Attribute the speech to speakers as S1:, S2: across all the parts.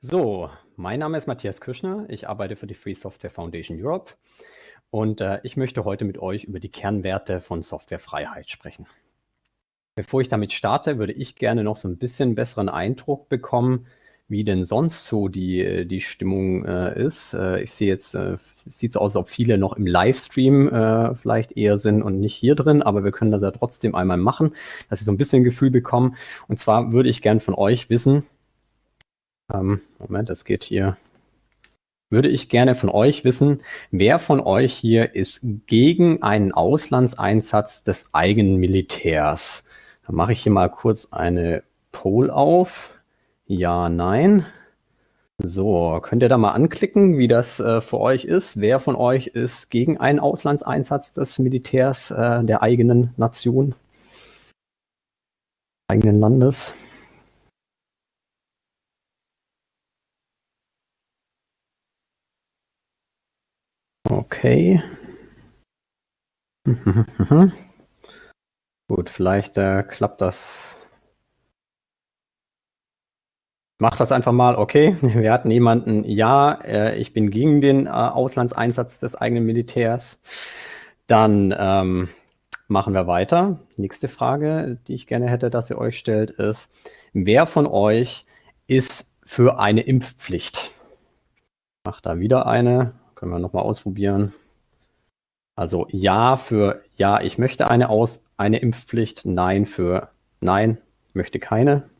S1: So, mein Name ist Matthias Kirschner. Ich arbeite für die Free Software Foundation Europe und äh, ich möchte heute mit euch über die Kernwerte von Softwarefreiheit sprechen. Bevor ich damit starte, würde ich gerne noch so ein bisschen besseren Eindruck bekommen, wie denn sonst so die, die Stimmung äh, ist. Äh, ich sehe jetzt, äh, sieht so aus, als ob viele noch im Livestream äh, vielleicht eher sind und nicht hier drin, aber wir können das ja trotzdem einmal machen, dass sie so ein bisschen Gefühl bekommen. Und zwar würde ich gerne von euch wissen, ähm, Moment, das geht hier. Würde ich gerne von euch wissen, wer von euch hier ist gegen einen Auslandseinsatz des eigenen Militärs? Dann mache ich hier mal kurz eine Poll auf. Ja, nein. So, könnt ihr da mal anklicken, wie das äh, für euch ist? Wer von euch ist gegen einen Auslandseinsatz des Militärs äh, der eigenen Nation, eigenen Landes? Okay. Gut, vielleicht äh, klappt das. Mach das einfach mal, okay. Wir hatten jemanden, ja, äh, ich bin gegen den äh, Auslandseinsatz des eigenen Militärs. Dann ähm, machen wir weiter. Nächste Frage, die ich gerne hätte, dass ihr euch stellt, ist, wer von euch ist für eine Impfpflicht? Macht da wieder eine. Können wir nochmal ausprobieren. Also ja für ja, ich möchte eine aus eine Impfpflicht, nein für nein, möchte keine.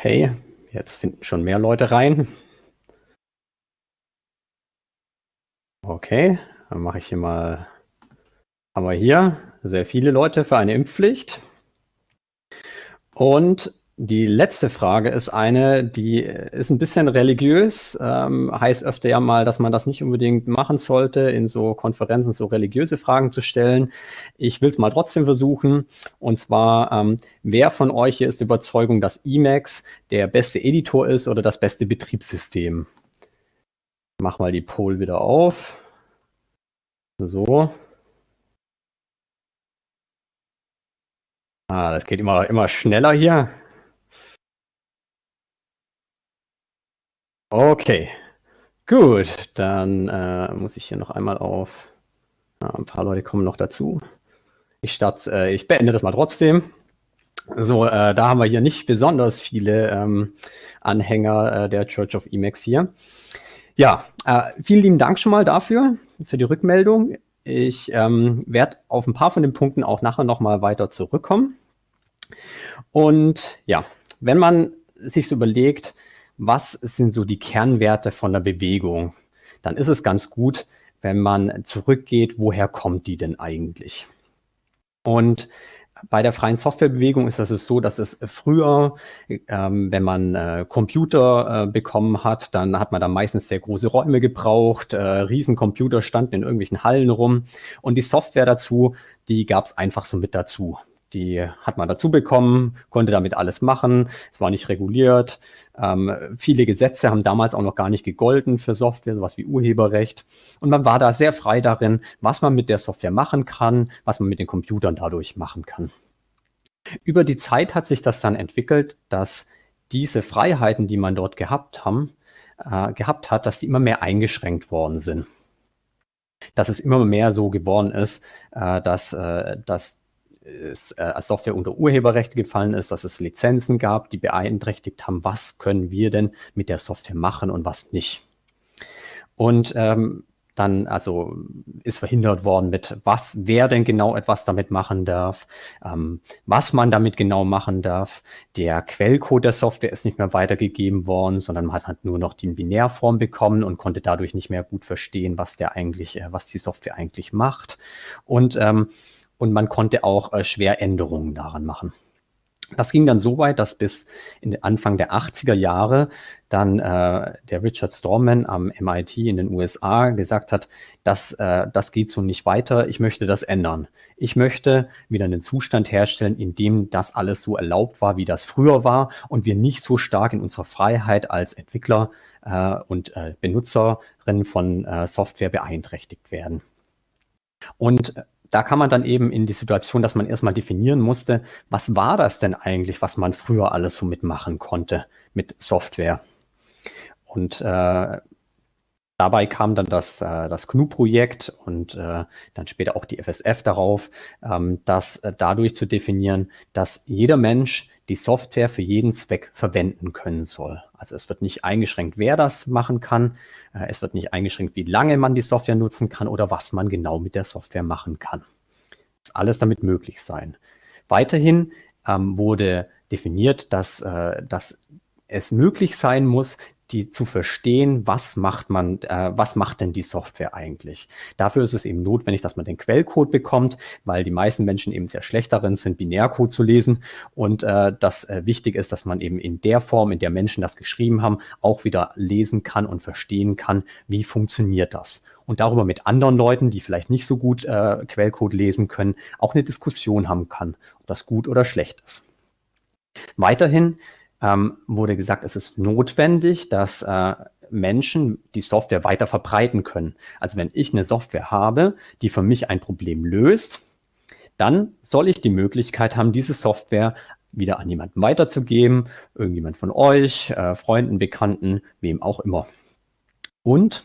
S1: Hey, jetzt finden schon mehr Leute rein. Okay, dann mache ich hier mal, haben wir hier sehr viele Leute für eine Impfpflicht. Und die letzte Frage ist eine, die ist ein bisschen religiös, ähm, heißt öfter ja mal, dass man das nicht unbedingt machen sollte, in so Konferenzen so religiöse Fragen zu stellen. Ich will es mal trotzdem versuchen. Und zwar, ähm, wer von euch hier ist der Überzeugung, dass Emacs der beste Editor ist oder das beste Betriebssystem? Mach mal die Poll wieder auf. So. Ah, das geht immer, immer schneller hier. Okay, gut, dann äh, muss ich hier noch einmal auf. Ja, ein paar Leute kommen noch dazu. Ich, start, äh, ich beende das mal trotzdem. So, äh, da haben wir hier nicht besonders viele ähm, Anhänger äh, der Church of Emacs hier. Ja, äh, vielen lieben Dank schon mal dafür, für die Rückmeldung. Ich ähm, werde auf ein paar von den Punkten auch nachher nochmal weiter zurückkommen. Und ja, wenn man sich so überlegt, was sind so die Kernwerte von der Bewegung, dann ist es ganz gut, wenn man zurückgeht, woher kommt die denn eigentlich? Und bei der freien Softwarebewegung ist das so, dass es früher, ähm, wenn man äh, Computer äh, bekommen hat, dann hat man da meistens sehr große Räume gebraucht, äh, Riesencomputer standen in irgendwelchen Hallen rum und die Software dazu, die gab es einfach so mit dazu. Die hat man dazu bekommen, konnte damit alles machen. Es war nicht reguliert. Ähm, viele Gesetze haben damals auch noch gar nicht gegolten für Software, sowas wie Urheberrecht. Und man war da sehr frei darin, was man mit der Software machen kann, was man mit den Computern dadurch machen kann. Über die Zeit hat sich das dann entwickelt, dass diese Freiheiten, die man dort gehabt, haben, äh, gehabt hat, dass die immer mehr eingeschränkt worden sind dass es immer mehr so geworden ist, äh, dass, äh, dass es, äh, Software unter Urheberrecht gefallen ist, dass es Lizenzen gab, die beeinträchtigt haben, was können wir denn mit der Software machen und was nicht. Und ähm, dann also ist verhindert worden mit, was, wer denn genau etwas damit machen darf, ähm, was man damit genau machen darf. Der Quellcode der Software ist nicht mehr weitergegeben worden, sondern man hat halt nur noch die Binärform bekommen und konnte dadurch nicht mehr gut verstehen, was der eigentlich, äh, was die Software eigentlich macht. Und ähm, und man konnte auch äh, schwer Änderungen daran machen. Das ging dann so weit, dass bis in den Anfang der 80er Jahre dann äh, der Richard Stallman am MIT in den USA gesagt hat, das, äh, das geht so nicht weiter, ich möchte das ändern. Ich möchte wieder einen Zustand herstellen, in dem das alles so erlaubt war, wie das früher war und wir nicht so stark in unserer Freiheit als Entwickler äh, und äh, Benutzerinnen von äh, Software beeinträchtigt werden. Und äh, da kam man dann eben in die Situation, dass man erstmal definieren musste, was war das denn eigentlich, was man früher alles so mitmachen konnte mit Software. Und äh, dabei kam dann das, äh, das GNU-Projekt und äh, dann später auch die FSF darauf, ähm, das äh, dadurch zu definieren, dass jeder Mensch die Software für jeden Zweck verwenden können soll. Also es wird nicht eingeschränkt, wer das machen kann. Äh, es wird nicht eingeschränkt, wie lange man die Software nutzen kann oder was man genau mit der Software machen kann. Das alles damit möglich sein. Weiterhin ähm, wurde definiert, dass, äh, dass es möglich sein muss, die zu verstehen, was macht man, äh, was macht denn die Software eigentlich? Dafür ist es eben notwendig, dass man den Quellcode bekommt, weil die meisten Menschen eben sehr schlecht darin sind, Binärcode zu lesen und äh, das äh, wichtig ist, dass man eben in der Form, in der Menschen das geschrieben haben, auch wieder lesen kann und verstehen kann, wie funktioniert das und darüber mit anderen Leuten, die vielleicht nicht so gut äh, Quellcode lesen können, auch eine Diskussion haben kann, ob das gut oder schlecht ist. Weiterhin ähm, wurde gesagt, es ist notwendig, dass äh, Menschen die Software weiter verbreiten können. Also wenn ich eine Software habe, die für mich ein Problem löst, dann soll ich die Möglichkeit haben, diese Software wieder an jemanden weiterzugeben, irgendjemand von euch, äh, Freunden, Bekannten, wem auch immer. Und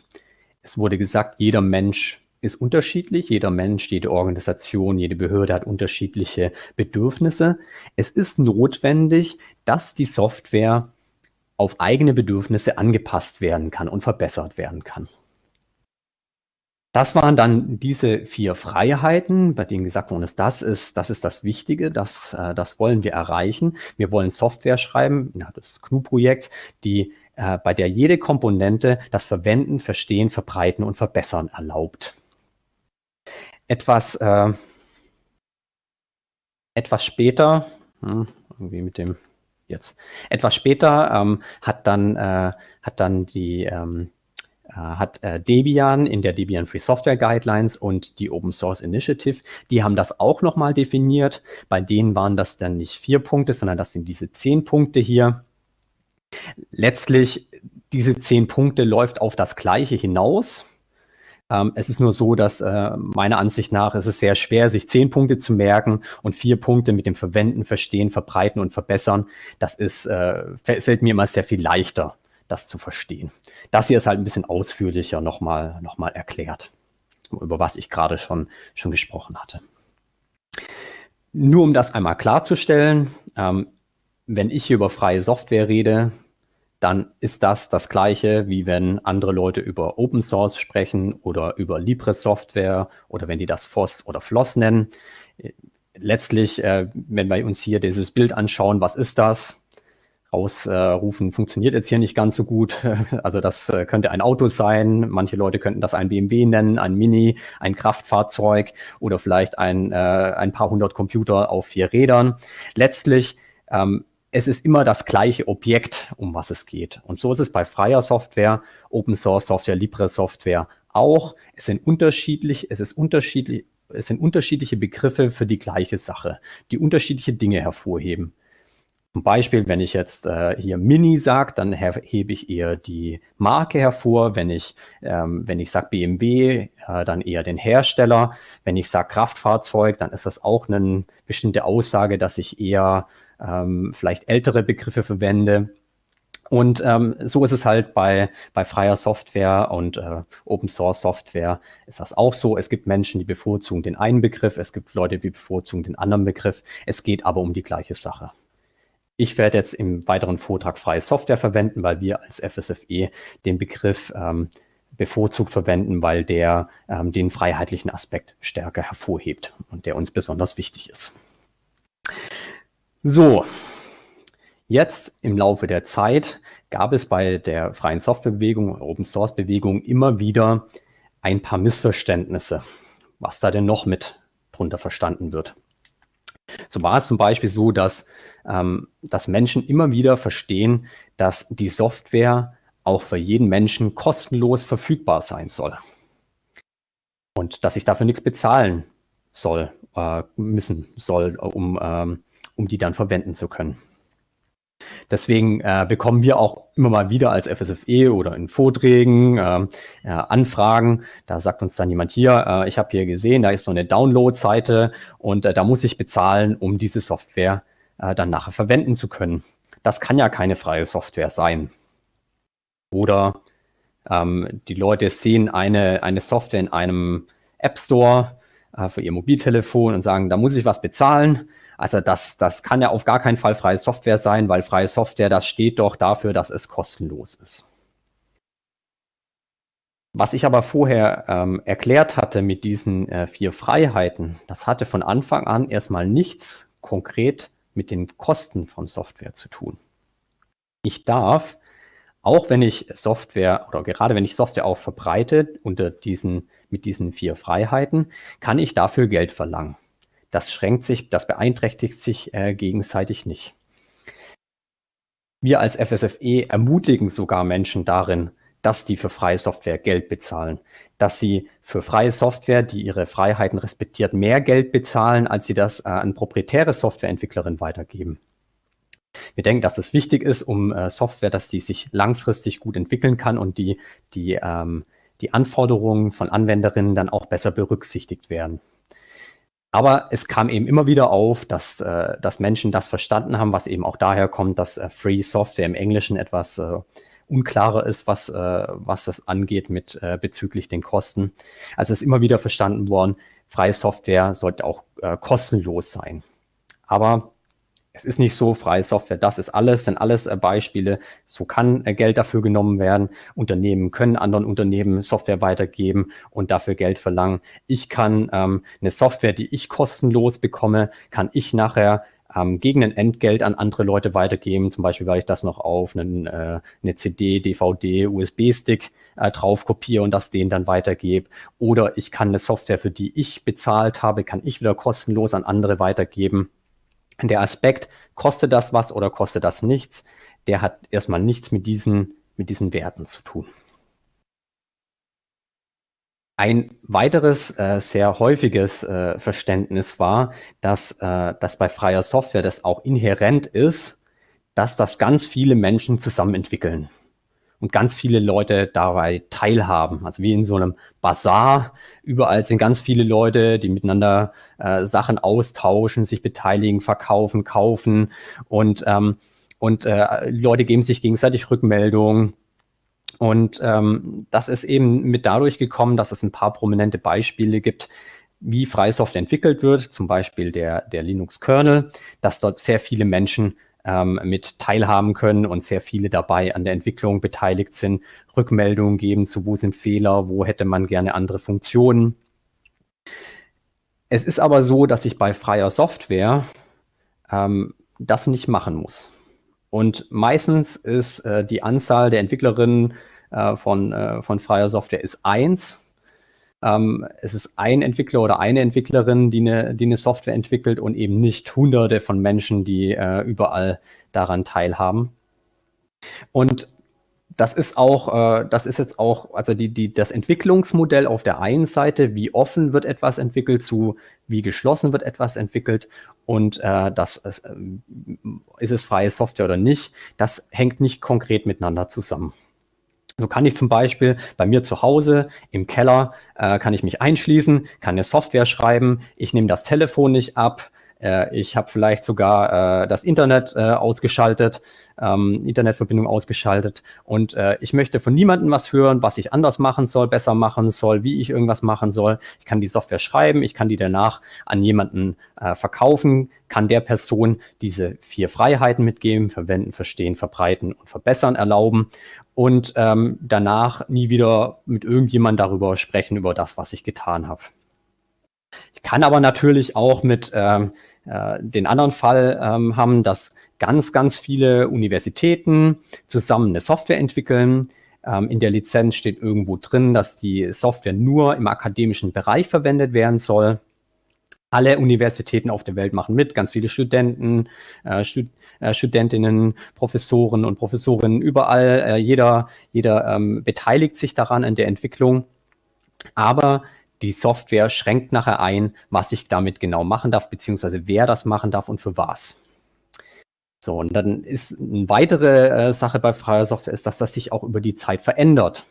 S1: es wurde gesagt, jeder Mensch ist unterschiedlich. Jeder Mensch, jede Organisation, jede Behörde hat unterschiedliche Bedürfnisse. Es ist notwendig, dass die Software auf eigene Bedürfnisse angepasst werden kann und verbessert werden kann. Das waren dann diese vier Freiheiten, bei denen gesagt wurde, das ist das, ist das Wichtige, das, äh, das wollen wir erreichen. Wir wollen Software schreiben, innerhalb des GNU-Projekts, die äh, bei der jede Komponente das Verwenden, Verstehen, Verbreiten und Verbessern erlaubt etwas, äh, etwas später, hm, irgendwie mit dem jetzt, etwas später ähm, hat dann, äh, hat dann die, ähm, äh, hat äh, Debian in der Debian Free Software Guidelines und die Open Source Initiative, die haben das auch nochmal definiert. Bei denen waren das dann nicht vier Punkte, sondern das sind diese zehn Punkte hier. Letztlich, diese zehn Punkte läuft auf das Gleiche hinaus ähm, es ist nur so, dass äh, meiner Ansicht nach ist es sehr schwer, sich zehn Punkte zu merken und vier Punkte mit dem Verwenden, Verstehen, Verbreiten und Verbessern. Das ist, äh, fällt mir immer sehr viel leichter, das zu verstehen. Das hier ist halt ein bisschen ausführlicher nochmal noch mal erklärt, über was ich gerade schon, schon gesprochen hatte. Nur um das einmal klarzustellen, ähm, wenn ich hier über freie Software rede, dann ist das das gleiche, wie wenn andere Leute über Open Source sprechen oder über Libre Software oder wenn die das FOSS oder FLOSS nennen. Letztlich, äh, wenn wir uns hier dieses Bild anschauen, was ist das? Ausrufen äh, funktioniert jetzt hier nicht ganz so gut. Also das äh, könnte ein Auto sein. Manche Leute könnten das ein BMW nennen, ein Mini, ein Kraftfahrzeug oder vielleicht ein, äh, ein paar hundert Computer auf vier Rädern. Letztlich ähm, es ist immer das gleiche Objekt, um was es geht. Und so ist es bei freier Software, Open Source Software, Libre Software auch. Es sind unterschiedlich, es ist unterschiedlich, es sind unterschiedliche Begriffe für die gleiche Sache, die unterschiedliche Dinge hervorheben. Zum Beispiel, wenn ich jetzt äh, hier Mini sage, dann hebe ich eher die Marke hervor. Wenn ich, ähm, ich sage BMW, äh, dann eher den Hersteller. Wenn ich sage Kraftfahrzeug, dann ist das auch eine bestimmte Aussage, dass ich eher ähm, vielleicht ältere Begriffe verwende. Und ähm, so ist es halt bei, bei freier Software und äh, Open Source Software ist das auch so. Es gibt Menschen, die bevorzugen den einen Begriff, es gibt Leute, die bevorzugen den anderen Begriff. Es geht aber um die gleiche Sache. Ich werde jetzt im weiteren Vortrag freie Software verwenden, weil wir als FSFE den Begriff ähm, bevorzugt verwenden, weil der ähm, den freiheitlichen Aspekt stärker hervorhebt und der uns besonders wichtig ist. So, jetzt im Laufe der Zeit gab es bei der freien Softwarebewegung, Open Source Bewegung immer wieder ein paar Missverständnisse, was da denn noch mit drunter verstanden wird. So war es zum Beispiel so, dass, ähm, dass Menschen immer wieder verstehen, dass die Software auch für jeden Menschen kostenlos verfügbar sein soll. Und dass ich dafür nichts bezahlen soll, äh, müssen soll, um, ähm, um die dann verwenden zu können. Deswegen äh, bekommen wir auch immer mal wieder als FSFE oder in Vorträgen äh, äh, Anfragen. Da sagt uns dann jemand hier, äh, ich habe hier gesehen, da ist so eine Download-Seite und äh, da muss ich bezahlen, um diese Software äh, dann nachher verwenden zu können. Das kann ja keine freie Software sein. Oder ähm, die Leute sehen eine, eine Software in einem App Store äh, für ihr Mobiltelefon und sagen, da muss ich was bezahlen. Also das, das kann ja auf gar keinen Fall freie Software sein, weil freie Software, das steht doch dafür, dass es kostenlos ist. Was ich aber vorher ähm, erklärt hatte mit diesen äh, vier Freiheiten, das hatte von Anfang an erstmal nichts konkret mit den Kosten von Software zu tun. Ich darf auch wenn ich Software oder gerade wenn ich Software auch verbreite unter diesen, mit diesen vier Freiheiten, kann ich dafür Geld verlangen. Das schränkt sich, das beeinträchtigt sich äh, gegenseitig nicht. Wir als FSFE ermutigen sogar Menschen darin, dass die für freie Software Geld bezahlen, dass sie für freie Software, die ihre Freiheiten respektiert, mehr Geld bezahlen, als sie das äh, an proprietäre Softwareentwicklerinnen weitergeben. Wir denken, dass es wichtig ist, um äh, Software, dass die sich langfristig gut entwickeln kann und die, die, ähm, die Anforderungen von Anwenderinnen dann auch besser berücksichtigt werden. Aber es kam eben immer wieder auf, dass, äh, dass Menschen das verstanden haben, was eben auch daher kommt, dass äh, Free Software im Englischen etwas äh, unklarer ist, was, was das angeht mit bezüglich den Kosten. Also ist immer wieder verstanden worden, freie Software sollte auch kostenlos sein. Aber es ist nicht so, freie Software, das ist alles, sind alles äh, Beispiele. So kann äh, Geld dafür genommen werden. Unternehmen können anderen Unternehmen Software weitergeben und dafür Geld verlangen. Ich kann ähm, eine Software, die ich kostenlos bekomme, kann ich nachher ähm, gegen ein Entgelt an andere Leute weitergeben. Zum Beispiel, weil ich das noch auf einen, äh, eine CD, DVD, USB-Stick äh, drauf kopiere und das denen dann weitergebe. Oder ich kann eine Software, für die ich bezahlt habe, kann ich wieder kostenlos an andere weitergeben der Aspekt, kostet das was oder kostet das nichts, der hat erstmal nichts mit diesen, mit diesen Werten zu tun. Ein weiteres äh, sehr häufiges äh, Verständnis war, dass, äh, dass bei freier Software das auch inhärent ist, dass das ganz viele Menschen zusammen entwickeln und ganz viele Leute dabei teilhaben. Also wie in so einem Bazar. Überall sind ganz viele Leute, die miteinander äh, Sachen austauschen, sich beteiligen, verkaufen, kaufen und, ähm, und äh, Leute geben sich gegenseitig Rückmeldungen. Und ähm, das ist eben mit dadurch gekommen, dass es ein paar prominente Beispiele gibt, wie Freisoft entwickelt wird, zum Beispiel der, der Linux-Kernel, dass dort sehr viele Menschen ähm, mit teilhaben können und sehr viele dabei an der Entwicklung beteiligt sind, Rückmeldungen geben zu, wo sind Fehler, wo hätte man gerne andere Funktionen. Es ist aber so, dass ich bei freier Software ähm, das nicht machen muss. Und meistens ist äh, die Anzahl der Entwicklerinnen äh, von, äh, von freier Software ist eins ähm, es ist ein Entwickler oder eine Entwicklerin, die eine, die eine Software entwickelt und eben nicht hunderte von Menschen, die äh, überall daran teilhaben. Und das ist auch, äh, das ist jetzt auch, also die, die, das Entwicklungsmodell auf der einen Seite, wie offen wird etwas entwickelt, zu wie geschlossen wird etwas entwickelt und äh, das ist, äh, ist es freie Software oder nicht, das hängt nicht konkret miteinander zusammen. So kann ich zum Beispiel bei mir zu Hause im Keller, äh, kann ich mich einschließen, kann eine Software schreiben, ich nehme das Telefon nicht ab, äh, ich habe vielleicht sogar äh, das Internet äh, ausgeschaltet, ähm, Internetverbindung ausgeschaltet und äh, ich möchte von niemandem was hören, was ich anders machen soll, besser machen soll, wie ich irgendwas machen soll. Ich kann die Software schreiben, ich kann die danach an jemanden äh, verkaufen, kann der Person diese vier Freiheiten mitgeben, verwenden, verstehen, verbreiten und verbessern erlauben und ähm, danach nie wieder mit irgendjemand darüber sprechen, über das, was ich getan habe. Ich kann aber natürlich auch mit ähm, äh, den anderen Fall ähm, haben, dass ganz, ganz viele Universitäten zusammen eine Software entwickeln. Ähm, in der Lizenz steht irgendwo drin, dass die Software nur im akademischen Bereich verwendet werden soll alle Universitäten auf der Welt machen mit, ganz viele Studenten, äh, Stud äh, Studentinnen, Professoren und Professorinnen überall. Äh, jeder jeder ähm, beteiligt sich daran in der Entwicklung. Aber die Software schränkt nachher ein, was ich damit genau machen darf, beziehungsweise wer das machen darf und für was. So, und dann ist eine weitere äh, Sache bei freier Software ist, dass das sich auch über die Zeit verändert.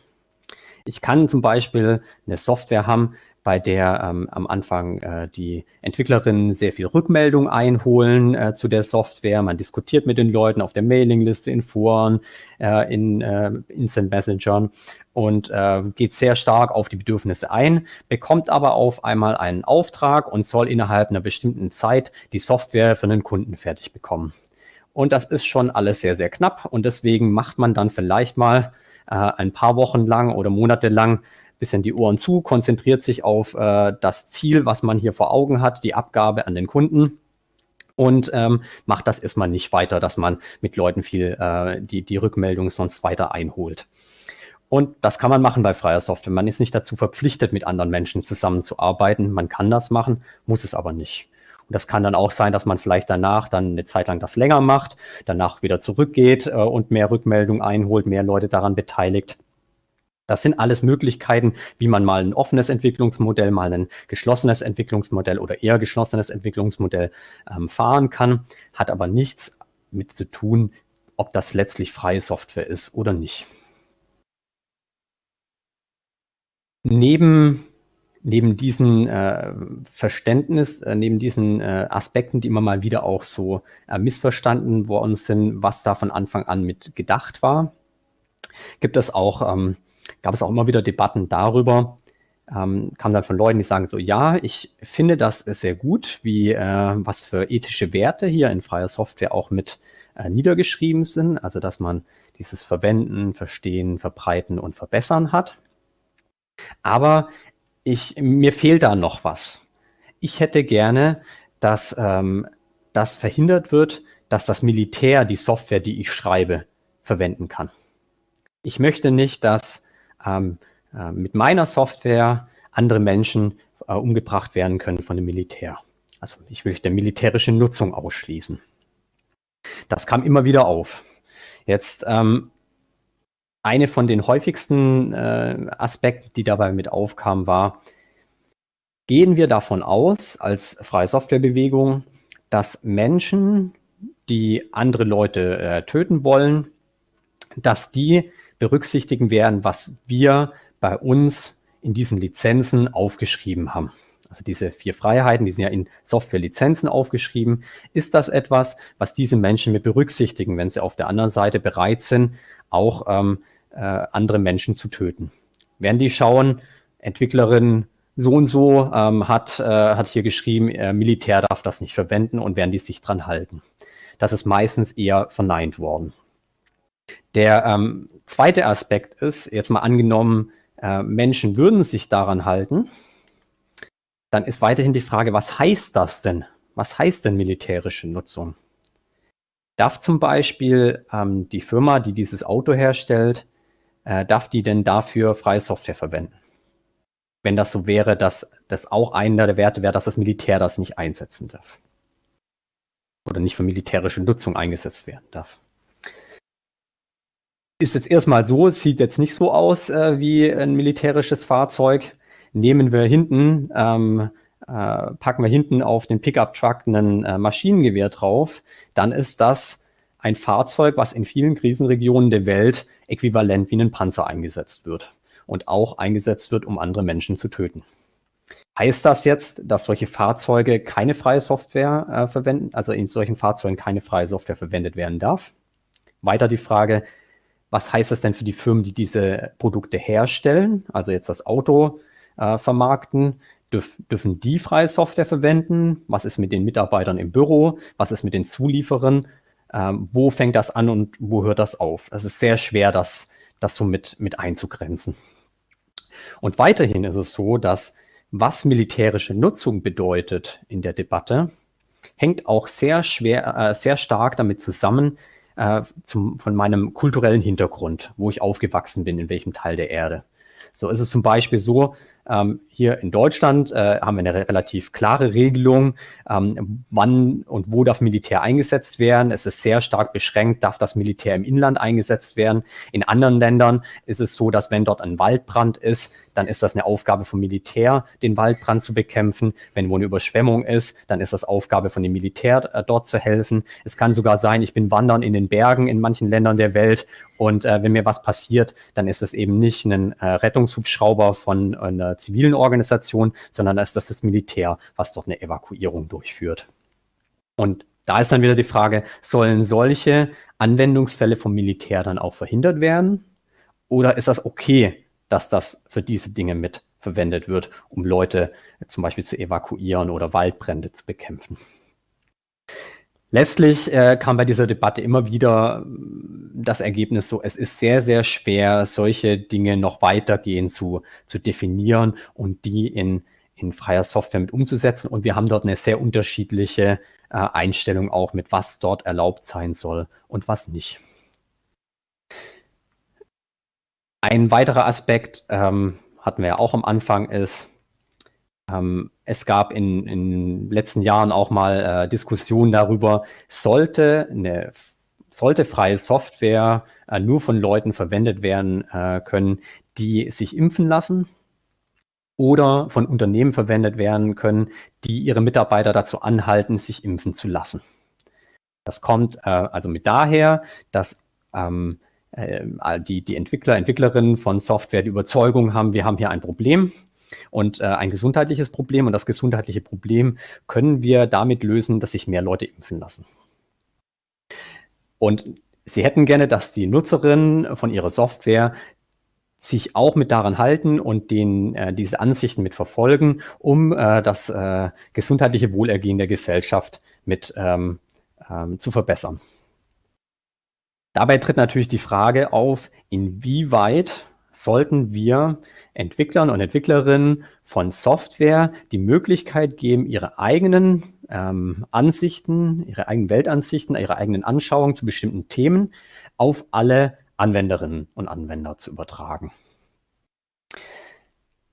S1: Ich kann zum Beispiel eine Software haben, bei der ähm, am Anfang äh, die Entwicklerinnen sehr viel Rückmeldung einholen äh, zu der Software. Man diskutiert mit den Leuten auf der Mailingliste, in Foren, äh, in äh, Instant Messengern und äh, geht sehr stark auf die Bedürfnisse ein, bekommt aber auf einmal einen Auftrag und soll innerhalb einer bestimmten Zeit die Software für einen Kunden fertig bekommen. Und das ist schon alles sehr, sehr knapp und deswegen macht man dann vielleicht mal äh, ein paar Wochen lang oder Monate lang bisschen die Ohren zu, konzentriert sich auf äh, das Ziel, was man hier vor Augen hat, die Abgabe an den Kunden und ähm, macht das erstmal nicht weiter, dass man mit Leuten viel äh, die, die Rückmeldung sonst weiter einholt. Und das kann man machen bei freier Software. Man ist nicht dazu verpflichtet, mit anderen Menschen zusammenzuarbeiten. Man kann das machen, muss es aber nicht. Und das kann dann auch sein, dass man vielleicht danach dann eine Zeit lang das länger macht, danach wieder zurückgeht äh, und mehr Rückmeldung einholt, mehr Leute daran beteiligt. Das sind alles Möglichkeiten, wie man mal ein offenes Entwicklungsmodell, mal ein geschlossenes Entwicklungsmodell oder eher geschlossenes Entwicklungsmodell ähm, fahren kann, hat aber nichts mit zu tun, ob das letztlich freie Software ist oder nicht. Neben, neben diesen äh, Verständnis, äh, neben diesen äh, Aspekten, die immer mal wieder auch so äh, missverstanden worden sind, was da von Anfang an mit gedacht war, gibt es auch ähm, gab es auch immer wieder Debatten darüber. Ähm, kam dann von Leuten, die sagen so, ja, ich finde das sehr gut, wie äh, was für ethische Werte hier in freier Software auch mit äh, niedergeschrieben sind. Also dass man dieses Verwenden, Verstehen, Verbreiten und Verbessern hat. Aber ich, mir fehlt da noch was. Ich hätte gerne, dass ähm, das verhindert wird, dass das Militär die Software, die ich schreibe, verwenden kann. Ich möchte nicht, dass ähm, äh, mit meiner Software andere Menschen äh, umgebracht werden können von dem Militär. Also ich will der militärische Nutzung ausschließen. Das kam immer wieder auf. Jetzt ähm, eine von den häufigsten äh, Aspekten, die dabei mit aufkam, war, gehen wir davon aus, als freie Softwarebewegung, dass Menschen, die andere Leute äh, töten wollen, dass die berücksichtigen werden, was wir bei uns in diesen Lizenzen aufgeschrieben haben. Also diese vier Freiheiten, die sind ja in Software-Lizenzen aufgeschrieben. Ist das etwas, was diese Menschen mit berücksichtigen, wenn sie auf der anderen Seite bereit sind, auch ähm, äh, andere Menschen zu töten? Werden die schauen, Entwicklerin so und so ähm, hat, äh, hat hier geschrieben, äh, Militär darf das nicht verwenden und werden die sich dran halten. Das ist meistens eher verneint worden. Der ähm, zweite Aspekt ist, jetzt mal angenommen, äh, Menschen würden sich daran halten, dann ist weiterhin die Frage, was heißt das denn? Was heißt denn militärische Nutzung? Darf zum Beispiel ähm, die Firma, die dieses Auto herstellt, äh, darf die denn dafür freie Software verwenden? Wenn das so wäre, dass das auch einer der Werte wäre, dass das Militär das nicht einsetzen darf. Oder nicht für militärische Nutzung eingesetzt werden darf ist jetzt erstmal so, es sieht jetzt nicht so aus äh, wie ein militärisches Fahrzeug. Nehmen wir hinten, ähm, äh, packen wir hinten auf den Pickup-Truck ein äh, Maschinengewehr drauf, dann ist das ein Fahrzeug, was in vielen Krisenregionen der Welt äquivalent wie ein Panzer eingesetzt wird und auch eingesetzt wird, um andere Menschen zu töten. Heißt das jetzt, dass solche Fahrzeuge keine freie Software äh, verwenden, also in solchen Fahrzeugen keine freie Software verwendet werden darf? Weiter die Frage, was heißt das denn für die Firmen, die diese Produkte herstellen, also jetzt das Auto äh, vermarkten? Dürf, dürfen die freie Software verwenden? Was ist mit den Mitarbeitern im Büro? Was ist mit den Zulieferern? Ähm, wo fängt das an und wo hört das auf? Das ist sehr schwer, das, das so mit, mit einzugrenzen. Und weiterhin ist es so, dass was militärische Nutzung bedeutet in der Debatte, hängt auch sehr schwer, äh, sehr stark damit zusammen, äh, zum, von meinem kulturellen Hintergrund, wo ich aufgewachsen bin, in welchem Teil der Erde. So ist es zum Beispiel so, ähm, hier in Deutschland äh, haben wir eine relativ klare Regelung, ähm, wann und wo darf Militär eingesetzt werden. Es ist sehr stark beschränkt, darf das Militär im Inland eingesetzt werden. In anderen Ländern ist es so, dass wenn dort ein Waldbrand ist, dann ist das eine Aufgabe vom Militär, den Waldbrand zu bekämpfen. Wenn wo eine Überschwemmung ist, dann ist das Aufgabe von dem Militär, äh, dort zu helfen. Es kann sogar sein, ich bin wandern in den Bergen in manchen Ländern der Welt und äh, wenn mir was passiert, dann ist es eben nicht ein äh, Rettungshubschrauber von äh, einer zivilen Organisation, Terrororganisation, sondern als das das Militär, was dort eine Evakuierung durchführt. Und da ist dann wieder die Frage, sollen solche Anwendungsfälle vom Militär dann auch verhindert werden? Oder ist das okay, dass das für diese Dinge mit verwendet wird, um Leute zum Beispiel zu evakuieren oder Waldbrände zu bekämpfen? Letztlich äh, kam bei dieser Debatte immer wieder äh, das Ergebnis so, es ist sehr, sehr schwer, solche Dinge noch weitergehend zu, zu definieren und die in, in freier Software mit umzusetzen. Und wir haben dort eine sehr unterschiedliche äh, Einstellung auch mit, was dort erlaubt sein soll und was nicht. Ein weiterer Aspekt ähm, hatten wir ja auch am Anfang ist, ähm, es gab in, den letzten Jahren auch mal äh, Diskussionen darüber, sollte, eine, sollte freie Software äh, nur von Leuten verwendet werden äh, können, die sich impfen lassen oder von Unternehmen verwendet werden können, die ihre Mitarbeiter dazu anhalten, sich impfen zu lassen. Das kommt äh, also mit daher, dass ähm, äh, die, die Entwickler, Entwicklerinnen von Software die Überzeugung haben, wir haben hier ein Problem und äh, ein gesundheitliches Problem und das gesundheitliche Problem können wir damit lösen, dass sich mehr Leute impfen lassen. Und Sie hätten gerne, dass die Nutzerinnen von ihrer Software sich auch mit daran halten und den, äh, diese Ansichten mit verfolgen, um äh, das äh, gesundheitliche Wohlergehen der Gesellschaft mit ähm, ähm, zu verbessern. Dabei tritt natürlich die Frage auf, inwieweit sollten wir Entwicklern und Entwicklerinnen von Software die Möglichkeit geben, ihre eigenen ähm, Ansichten, ihre eigenen Weltansichten, ihre eigenen Anschauungen zu bestimmten Themen auf alle Anwenderinnen und Anwender zu übertragen.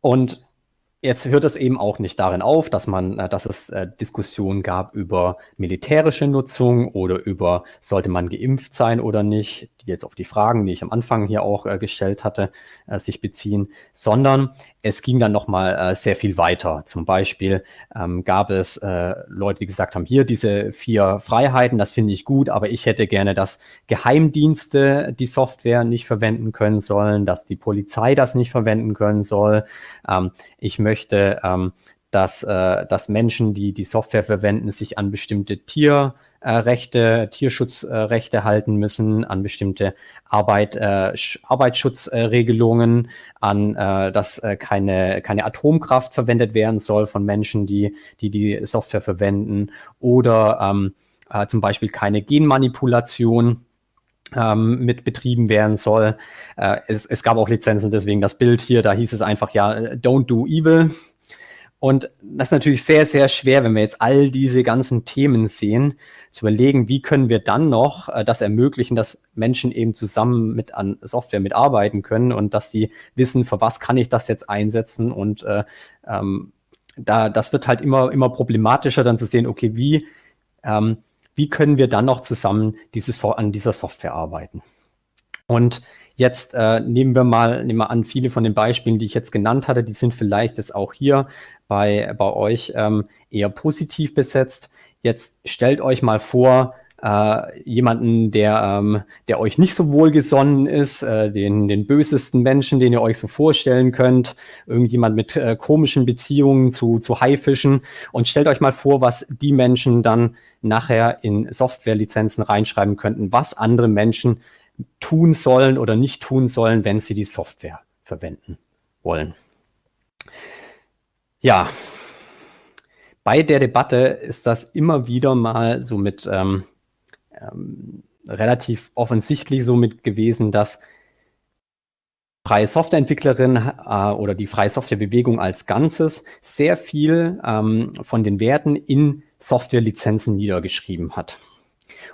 S1: Und jetzt hört es eben auch nicht darin auf, dass man, äh, dass es äh, Diskussionen gab über militärische Nutzung oder über sollte man geimpft sein oder nicht die jetzt auf die Fragen, die ich am Anfang hier auch äh, gestellt hatte, äh, sich beziehen, sondern es ging dann nochmal äh, sehr viel weiter. Zum Beispiel ähm, gab es äh, Leute, die gesagt haben, hier diese vier Freiheiten, das finde ich gut, aber ich hätte gerne, dass Geheimdienste die Software nicht verwenden können sollen, dass die Polizei das nicht verwenden können soll. Ähm, ich möchte, ähm, dass, äh, dass Menschen, die die Software verwenden, sich an bestimmte Tier- äh, Rechte, Tierschutzrechte halten müssen, an bestimmte Arbeit, äh, Arbeitsschutzregelungen, an äh, dass keine, keine Atomkraft verwendet werden soll von Menschen, die die, die Software verwenden oder ähm, zum Beispiel keine Genmanipulation ähm, mit betrieben werden soll. Äh, es, es, gab auch Lizenzen, deswegen das Bild hier, da hieß es einfach ja, don't do evil. Und das ist natürlich sehr, sehr schwer, wenn wir jetzt all diese ganzen Themen sehen zu überlegen, wie können wir dann noch äh, das ermöglichen, dass Menschen eben zusammen mit an Software mitarbeiten können und dass sie wissen, für was kann ich das jetzt einsetzen und äh, ähm, da, das wird halt immer, immer problematischer, dann zu sehen, okay, wie, ähm, wie können wir dann noch zusammen diese so an dieser Software arbeiten? Und Jetzt äh, nehmen wir mal nehmen wir an, viele von den Beispielen, die ich jetzt genannt hatte, die sind vielleicht jetzt auch hier bei, bei euch ähm, eher positiv besetzt. Jetzt stellt euch mal vor, äh, jemanden, der, ähm, der euch nicht so wohlgesonnen ist, äh, den, den bösesten Menschen, den ihr euch so vorstellen könnt, irgendjemand mit äh, komischen Beziehungen zu, zu Haifischen und stellt euch mal vor, was die Menschen dann nachher in Softwarelizenzen reinschreiben könnten, was andere Menschen tun sollen oder nicht tun sollen, wenn sie die Software verwenden wollen. Ja, bei der Debatte ist das immer wieder mal so mit ähm, ähm, relativ offensichtlich so mit gewesen, dass freie Softwareentwicklerin äh, oder die freie Softwarebewegung als Ganzes sehr viel ähm, von den Werten in Softwarelizenzen niedergeschrieben hat.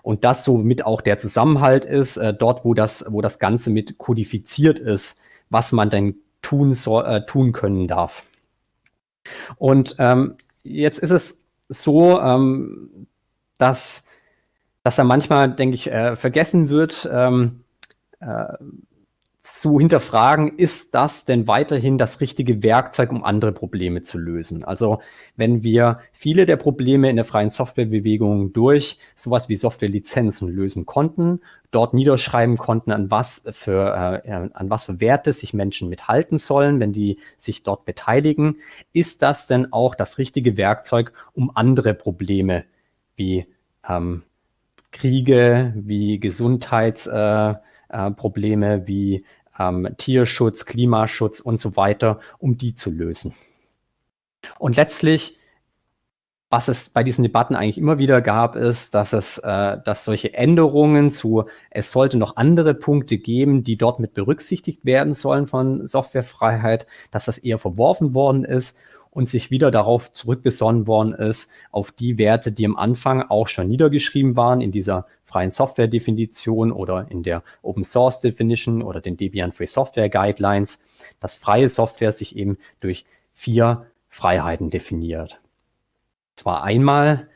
S1: Und das somit auch der Zusammenhalt ist, äh, dort, wo das, wo das Ganze mit kodifiziert ist, was man denn tun, so, äh, tun können darf. Und ähm, jetzt ist es so, ähm, dass, dass da manchmal, denke ich, äh, vergessen wird, ähm, äh, zu hinterfragen, ist das denn weiterhin das richtige Werkzeug, um andere Probleme zu lösen? Also wenn wir viele der Probleme in der freien Softwarebewegung durch sowas wie Softwarelizenzen lösen konnten, dort niederschreiben konnten, an was für, äh, äh an was für Werte sich Menschen mithalten sollen, wenn die sich dort beteiligen, ist das denn auch das richtige Werkzeug, um andere Probleme wie ähm, Kriege, wie Gesundheits... Äh, äh, Probleme wie ähm, Tierschutz, Klimaschutz und so weiter, um die zu lösen. Und letztlich, was es bei diesen Debatten eigentlich immer wieder gab, ist, dass es, äh, dass solche Änderungen zu, es sollte noch andere Punkte geben, die dort mit berücksichtigt werden sollen von Softwarefreiheit, dass das eher verworfen worden ist und sich wieder darauf zurückbesonnen worden ist, auf die Werte, die am Anfang auch schon niedergeschrieben waren in dieser freien Software-Definition oder in der Open Source Definition oder den Debian Free Software Guidelines, dass freie Software sich eben durch vier Freiheiten definiert. Zwar einmal,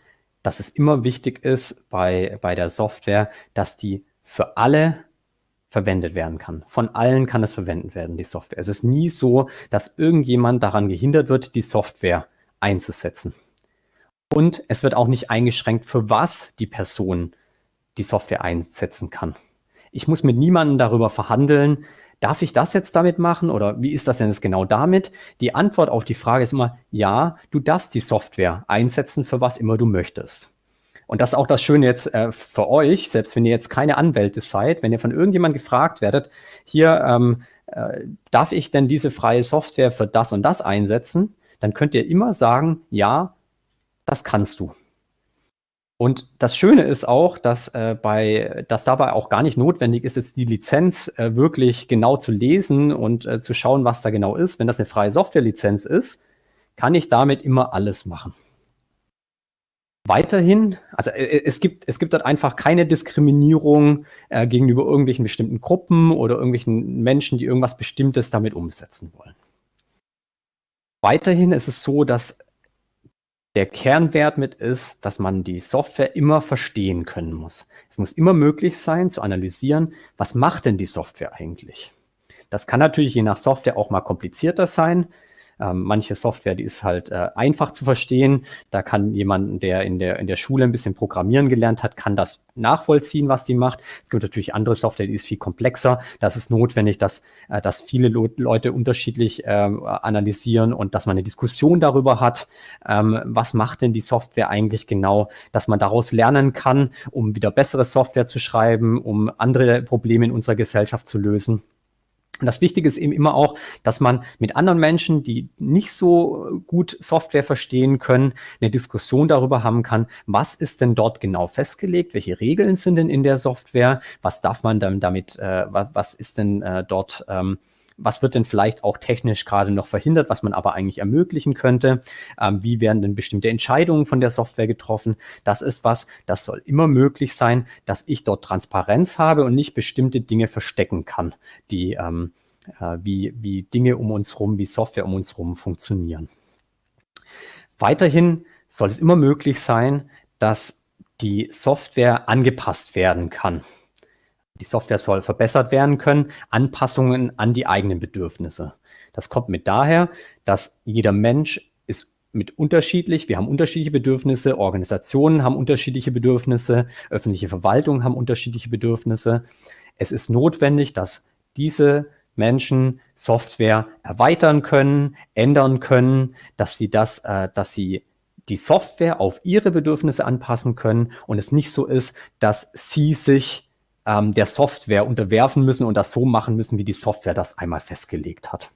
S1: dass es immer wichtig ist bei, bei der Software, dass die für alle verwendet werden kann. Von allen kann es verwendet werden, die Software. Es ist nie so, dass irgendjemand daran gehindert wird, die Software einzusetzen. Und es wird auch nicht eingeschränkt, für was die Person die Software einsetzen kann. Ich muss mit niemandem darüber verhandeln, darf ich das jetzt damit machen oder wie ist das denn jetzt genau damit? Die Antwort auf die Frage ist immer, ja, du darfst die Software einsetzen für was immer du möchtest. Und das ist auch das Schöne jetzt äh, für euch, selbst wenn ihr jetzt keine Anwälte seid, wenn ihr von irgendjemandem gefragt werdet, hier, ähm, äh, darf ich denn diese freie Software für das und das einsetzen? Dann könnt ihr immer sagen, ja, das kannst du. Und das Schöne ist auch, dass, äh, bei, dass dabei auch gar nicht notwendig ist, jetzt die Lizenz äh, wirklich genau zu lesen und äh, zu schauen, was da genau ist. Wenn das eine freie Software-Lizenz ist, kann ich damit immer alles machen. Weiterhin, also äh, äh, es gibt, es gibt dort einfach keine Diskriminierung äh, gegenüber irgendwelchen bestimmten Gruppen oder irgendwelchen Menschen, die irgendwas Bestimmtes damit umsetzen wollen. Weiterhin ist es so, dass der Kernwert mit ist, dass man die Software immer verstehen können muss. Es muss immer möglich sein zu analysieren, was macht denn die Software eigentlich? Das kann natürlich je nach Software auch mal komplizierter sein ähm, manche Software, die ist halt äh, einfach zu verstehen. Da kann jemand, der in, der in der Schule ein bisschen Programmieren gelernt hat, kann das nachvollziehen, was die macht. Es gibt natürlich andere Software, die ist viel komplexer. Das ist notwendig, dass, äh, dass viele Lo Leute unterschiedlich äh, analysieren und dass man eine Diskussion darüber hat, ähm, was macht denn die Software eigentlich genau, dass man daraus lernen kann, um wieder bessere Software zu schreiben, um andere Probleme in unserer Gesellschaft zu lösen. Und das Wichtige ist eben immer auch, dass man mit anderen Menschen, die nicht so äh, gut Software verstehen können, eine Diskussion darüber haben kann, was ist denn dort genau festgelegt, welche Regeln sind denn in der Software, was darf man dann damit, äh, was ist denn äh, dort ähm, was wird denn vielleicht auch technisch gerade noch verhindert, was man aber eigentlich ermöglichen könnte? Ähm, wie werden denn bestimmte Entscheidungen von der Software getroffen? Das ist was, das soll immer möglich sein, dass ich dort Transparenz habe und nicht bestimmte Dinge verstecken kann, die ähm, äh, wie, wie Dinge um uns rum, wie Software um uns rum funktionieren. Weiterhin soll es immer möglich sein, dass die Software angepasst werden kann. Die Software soll verbessert werden können, Anpassungen an die eigenen Bedürfnisse. Das kommt mit daher, dass jeder Mensch ist mit unterschiedlich, wir haben unterschiedliche Bedürfnisse, Organisationen haben unterschiedliche Bedürfnisse, öffentliche Verwaltungen haben unterschiedliche Bedürfnisse. Es ist notwendig, dass diese Menschen Software erweitern können, ändern können, dass sie das, äh, dass sie die Software auf ihre Bedürfnisse anpassen können und es nicht so ist, dass sie sich ähm, der Software unterwerfen müssen und das so machen müssen, wie die Software das einmal festgelegt hat.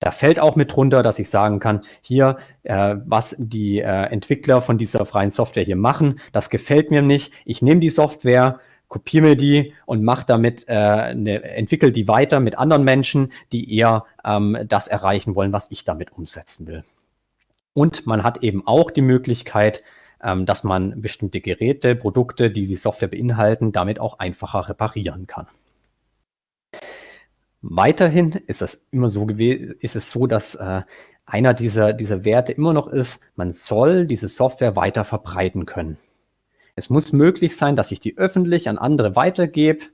S1: Da fällt auch mit drunter, dass ich sagen kann, hier, äh, was die äh, Entwickler von dieser freien Software hier machen, das gefällt mir nicht. Ich nehme die Software, kopiere mir die und mache damit, äh, ne, entwickle die weiter mit anderen Menschen, die eher ähm, das erreichen wollen, was ich damit umsetzen will. Und man hat eben auch die Möglichkeit, ähm, dass man bestimmte Geräte, Produkte, die die Software beinhalten, damit auch einfacher reparieren kann. Weiterhin ist es immer so gewesen, ist es so, dass äh, einer dieser, dieser Werte immer noch ist, man soll diese Software weiter verbreiten können. Es muss möglich sein, dass ich die öffentlich an andere weitergebe.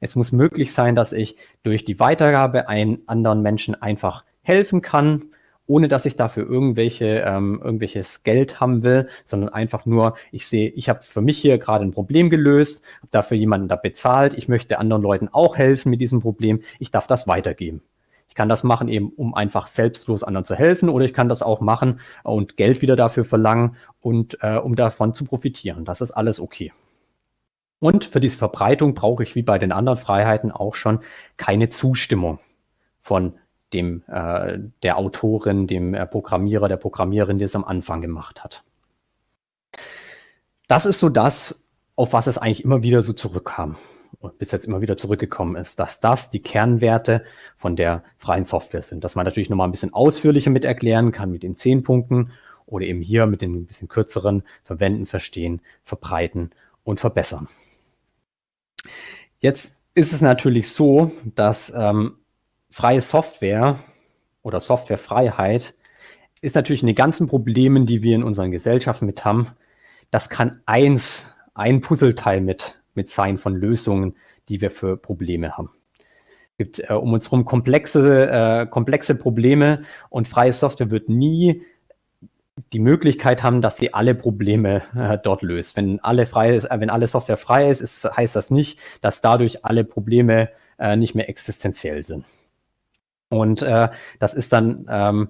S1: Es muss möglich sein, dass ich durch die Weitergabe einen anderen Menschen einfach helfen kann ohne dass ich dafür irgendwelche, ähm, irgendwelches Geld haben will, sondern einfach nur, ich sehe, ich habe für mich hier gerade ein Problem gelöst, habe dafür jemanden da bezahlt, ich möchte anderen Leuten auch helfen mit diesem Problem, ich darf das weitergeben. Ich kann das machen eben, um einfach selbstlos anderen zu helfen oder ich kann das auch machen und Geld wieder dafür verlangen und äh, um davon zu profitieren. Das ist alles okay. Und für diese Verbreitung brauche ich wie bei den anderen Freiheiten auch schon keine Zustimmung von dem äh, der Autorin, dem äh, Programmierer, der Programmiererin, die es am Anfang gemacht hat. Das ist so das, auf was es eigentlich immer wieder so zurückkam und bis jetzt immer wieder zurückgekommen ist, dass das die Kernwerte von der freien Software sind. Dass man natürlich nochmal ein bisschen ausführlicher mit erklären kann mit den zehn Punkten oder eben hier mit den ein bisschen kürzeren verwenden, verstehen, verbreiten und verbessern. Jetzt ist es natürlich so, dass ähm, freie Software oder Softwarefreiheit ist natürlich in den ganzen Problemen, die wir in unseren Gesellschaften mit haben, das kann eins, ein Puzzleteil mit, mit sein von Lösungen, die wir für Probleme haben. Es gibt äh, um uns herum komplexe, äh, komplexe Probleme und freie Software wird nie die Möglichkeit haben, dass sie alle Probleme äh, dort löst. Wenn alle, frei ist, äh, wenn alle Software frei ist, ist, heißt das nicht, dass dadurch alle Probleme äh, nicht mehr existenziell sind. Und äh, das ist dann ähm,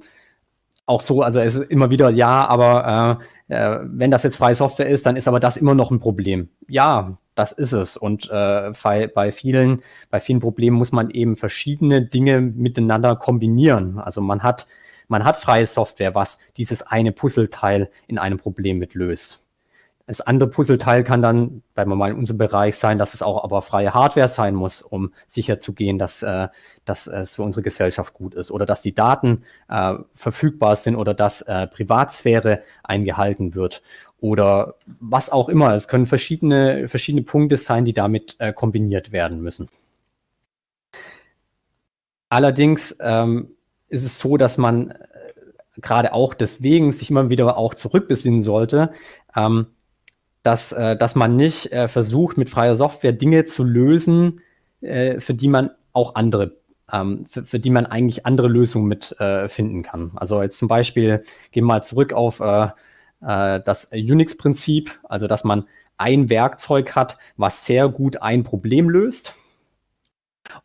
S1: auch so, also es ist immer wieder ja, aber äh, äh, wenn das jetzt freie Software ist, dann ist aber das immer noch ein Problem. Ja, das ist es. Und äh, bei, bei, vielen, bei vielen Problemen muss man eben verschiedene Dinge miteinander kombinieren. Also man hat, man hat freie Software, was dieses eine Puzzleteil in einem Problem mitlöst. Das andere Puzzleteil kann dann, wenn wir mal in unserem Bereich, sein, dass es auch aber freie Hardware sein muss, um sicherzugehen, dass, äh, dass es für unsere Gesellschaft gut ist oder dass die Daten äh, verfügbar sind oder dass äh, Privatsphäre eingehalten wird oder was auch immer. Es können verschiedene, verschiedene Punkte sein, die damit äh, kombiniert werden müssen. Allerdings ähm, ist es so, dass man äh, gerade auch deswegen sich immer wieder auch zurückbesinnen sollte. Ähm, dass, äh, dass man nicht äh, versucht, mit freier Software Dinge zu lösen, äh, für die man auch andere, ähm, für, für, die man eigentlich andere Lösungen mit äh, finden kann. Also jetzt zum Beispiel, gehen wir mal zurück auf äh, äh, das Unix-Prinzip, also dass man ein Werkzeug hat, was sehr gut ein Problem löst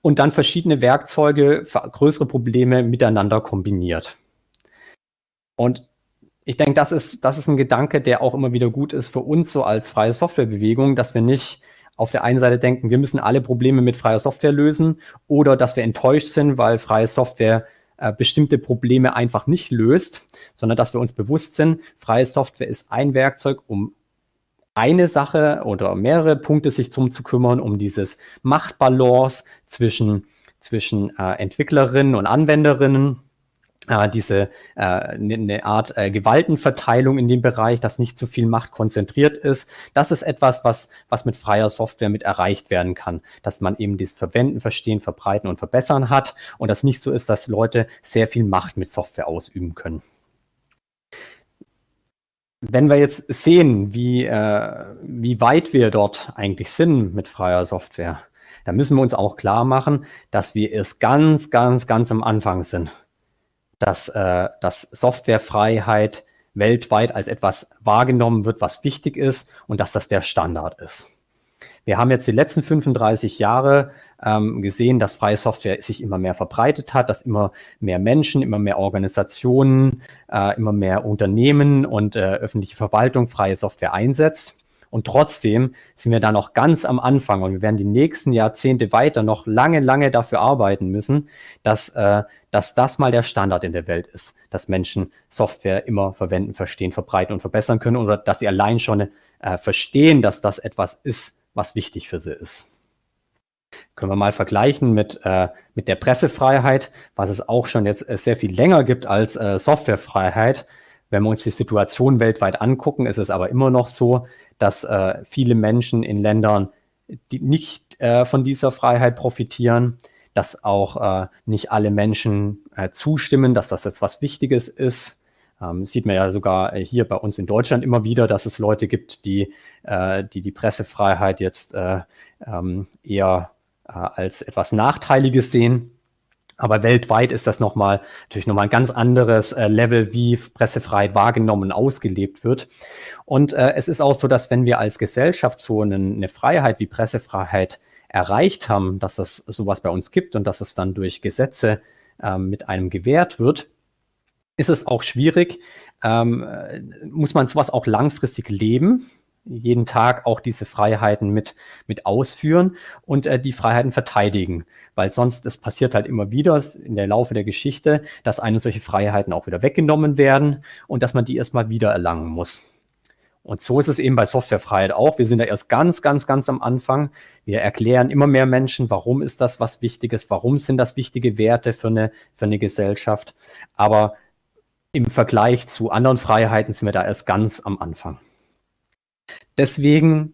S1: und dann verschiedene Werkzeuge für größere Probleme miteinander kombiniert. Und ich denke, das ist, das ist ein Gedanke, der auch immer wieder gut ist für uns so als freie Softwarebewegung, dass wir nicht auf der einen Seite denken, wir müssen alle Probleme mit freier Software lösen oder dass wir enttäuscht sind, weil freie Software äh, bestimmte Probleme einfach nicht löst, sondern dass wir uns bewusst sind, freie Software ist ein Werkzeug, um eine Sache oder mehrere Punkte sich zum zu kümmern, um dieses Machtbalance zwischen, zwischen äh, Entwicklerinnen und Anwenderinnen äh, diese eine äh, ne, ne Art äh, Gewaltenverteilung in dem Bereich, dass nicht zu viel Macht konzentriert ist. Das ist etwas, was, was mit freier Software mit erreicht werden kann, dass man eben dieses Verwenden, Verstehen, Verbreiten und Verbessern hat und das nicht so ist, dass Leute sehr viel Macht mit Software ausüben können. Wenn wir jetzt sehen, wie, äh, wie weit wir dort eigentlich sind mit freier Software, dann müssen wir uns auch klar machen, dass wir erst ganz, ganz, ganz am Anfang sind dass, äh, dass Softwarefreiheit weltweit als etwas wahrgenommen wird, was wichtig ist und dass das der Standard ist. Wir haben jetzt die letzten 35 Jahre ähm, gesehen, dass freie Software sich immer mehr verbreitet hat, dass immer mehr Menschen, immer mehr Organisationen, äh, immer mehr Unternehmen und äh, öffentliche Verwaltung freie Software einsetzt. Und trotzdem sind wir da noch ganz am Anfang und wir werden die nächsten Jahrzehnte weiter noch lange, lange dafür arbeiten müssen, dass, äh, dass das mal der Standard in der Welt ist, dass Menschen Software immer verwenden, verstehen, verbreiten und verbessern können oder dass sie allein schon äh, verstehen, dass das etwas ist, was wichtig für sie ist. Können wir mal vergleichen mit, äh, mit der Pressefreiheit, was es auch schon jetzt äh, sehr viel länger gibt als äh, Softwarefreiheit. Wenn wir uns die Situation weltweit angucken, ist es aber immer noch so, dass äh, viele Menschen in Ländern, die nicht äh, von dieser Freiheit profitieren, dass auch äh, nicht alle Menschen äh, zustimmen, dass das jetzt was Wichtiges ist. Ähm, sieht man ja sogar äh, hier bei uns in Deutschland immer wieder, dass es Leute gibt, die äh, die, die, Pressefreiheit jetzt ähm, eher als etwas Nachteiliges sehen. Aber weltweit ist das nochmal natürlich nochmal ein ganz anderes äh, Level, wie Pressefreiheit wahrgenommen ausgelebt wird. Und äh, es ist auch so, dass wenn wir als Gesellschaft so eine, eine Freiheit wie Pressefreiheit erreicht haben, dass das sowas bei uns gibt und dass es dann durch Gesetze äh, mit einem gewährt wird, ist es auch schwierig, ähm, äh, muss man sowas auch langfristig leben jeden Tag auch diese Freiheiten mit, mit ausführen und äh, die Freiheiten verteidigen. Weil sonst, es passiert halt immer wieder in der Laufe der Geschichte, dass eine solche Freiheiten auch wieder weggenommen werden und dass man die erstmal wieder erlangen muss. Und so ist es eben bei Softwarefreiheit auch. Wir sind da erst ganz, ganz, ganz am Anfang. Wir erklären immer mehr Menschen, warum ist das was Wichtiges, warum sind das wichtige Werte für eine, für eine Gesellschaft. Aber im Vergleich zu anderen Freiheiten sind wir da erst ganz am Anfang. Deswegen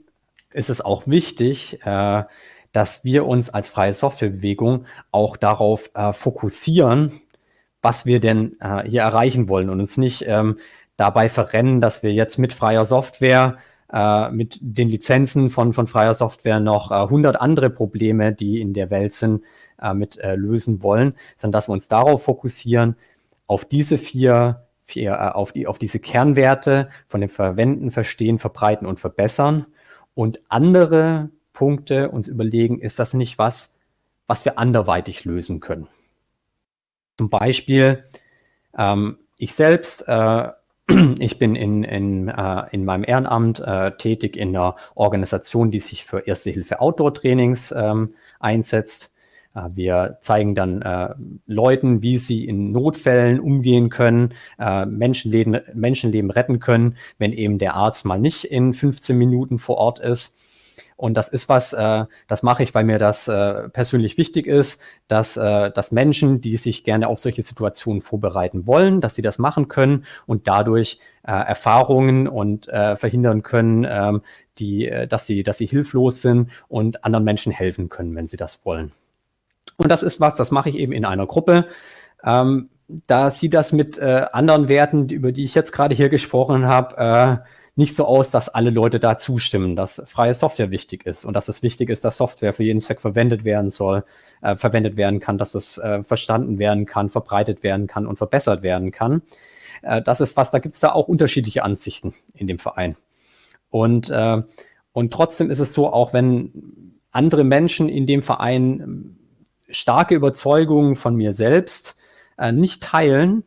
S1: ist es auch wichtig, äh, dass wir uns als freie Softwarebewegung auch darauf äh, fokussieren, was wir denn äh, hier erreichen wollen und uns nicht ähm, dabei verrennen, dass wir jetzt mit freier Software, äh, mit den Lizenzen von, von freier Software noch äh, 100 andere Probleme, die in der Welt sind, äh, mit äh, lösen wollen, sondern dass wir uns darauf fokussieren, auf diese vier für, äh, auf, die, auf diese Kernwerte von dem Verwenden, Verstehen, Verbreiten und Verbessern und andere Punkte uns überlegen, ist das nicht was, was wir anderweitig lösen können. Zum Beispiel, ähm, ich selbst, äh, ich bin in, in, äh, in meinem Ehrenamt äh, tätig in einer Organisation, die sich für Erste Hilfe Outdoor Trainings ähm, einsetzt. Äh, wir zeigen dann äh, Leuten, wie sie in Notfällen umgehen können, äh, Menschenleben, Menschenleben retten können, wenn eben der Arzt mal nicht in 15 Minuten vor Ort ist. Und das ist was, äh, das mache ich, weil mir das äh, persönlich wichtig ist, dass, äh, dass Menschen, die sich gerne auf solche Situationen vorbereiten wollen, dass sie das machen können und dadurch äh, Erfahrungen und äh, verhindern können, ähm, äh, die, dass, sie, dass sie hilflos sind und anderen Menschen helfen können, wenn sie das wollen. Und das ist was, das mache ich eben in einer Gruppe. Ähm, da sieht das mit äh, anderen Werten, über die ich jetzt gerade hier gesprochen habe, äh, nicht so aus, dass alle Leute da zustimmen, dass freie Software wichtig ist und dass es wichtig ist, dass Software für jeden Zweck verwendet werden soll, äh, verwendet werden kann, dass es äh, verstanden werden kann, verbreitet werden kann und verbessert werden kann. Äh, das ist was, da gibt es da auch unterschiedliche Ansichten in dem Verein. Und, äh, und trotzdem ist es so, auch wenn andere Menschen in dem Verein starke Überzeugungen von mir selbst äh, nicht teilen,